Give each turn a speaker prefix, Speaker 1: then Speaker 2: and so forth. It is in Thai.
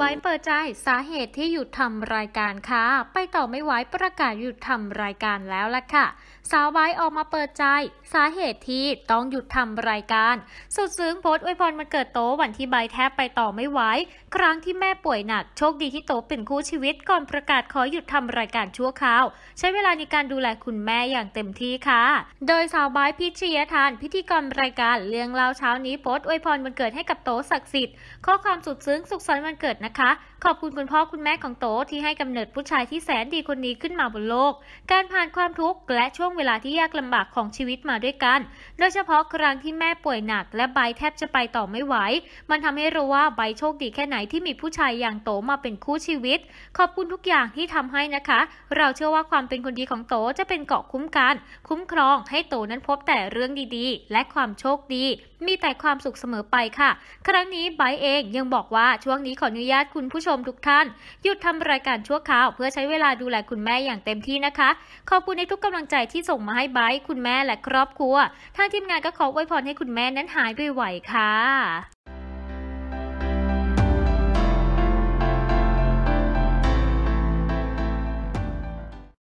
Speaker 1: ไว้เปิดใจสาเหตุที่หยุดทำรายการค่ะไปต่อไม่ไหวประกาศหยุดทำรายการแล้วล่ะค่ะสาวไบออกมาเปิดใจ สาเหตุที่ต้องหยุดทำรายการ สุดซึ้งโพสต์อวยพรมันเกิดโตวันที่ใบแทบไปต่อไม่ไหวครั้งที่แม่ป่วยหนัก โชคดีที่โตเป็นคู่ชีวิต ก่อนประกาศขอหยุดทำรายการชั่วคราวใช้เวลาในการดูแลคุณแม่อย่างเต็มที่ค่ะ โดยสาวไบพิชยทานพิธีกรรายการเลี้ยงเล่าเช้า นี้โพสต์อวยพรมันเกิดให้กับโตศักดิ์สิทธิ์ข้อความสุดซึ้งสุขสันต์วันเกิดนะะคะขอบคุณคุณพ่อคุณแม่ของโตที่ให้กำเนิดผู้ชายที่แสนดีคนนี้ขึ้นมาบนโลก การผ่านความทุกข์และช่วงเวลาที่ยากลำบากของชีวิตมาด้วยกัน โดยเฉพาะครั้งที่แม่ป่วยหนัก และใบแทบจะไปต่อไม่ไหว มันทำให้รู้ว่าใบโชคดีแค่ไหนที่มีผู้ชายอย่างโตมาเป็นคู่ชีวิต ขอบคุณทุกอย่างที่ทำให้นะคะ เราเชื่อว่าความเป็นคนดีของโตจะเป็นเกาะคุ้มกัน คุ้มครองให้โตนั้นพบแต่เรื่องดีๆ และความโชคดี มีแต่ความสุขเสมอไปค่ะ ครั้งนี้ไบเองยังบอกว่าช่วงนี้ขออนุญาาตคุณผู้ชมทุกท่าน หยุดทำรายการชั่วคราว เพื่อใช้เวลาดูแลคุณแม่อย่างเต็มที่นะคะ ขอบคุณในทุกกำลังใจที่ส่งมาให้ไบค์คุณแม่และครอบครัว ทางทีมงานก็ขออวยพรให้คุณแม่นั้นหายไวค่ะ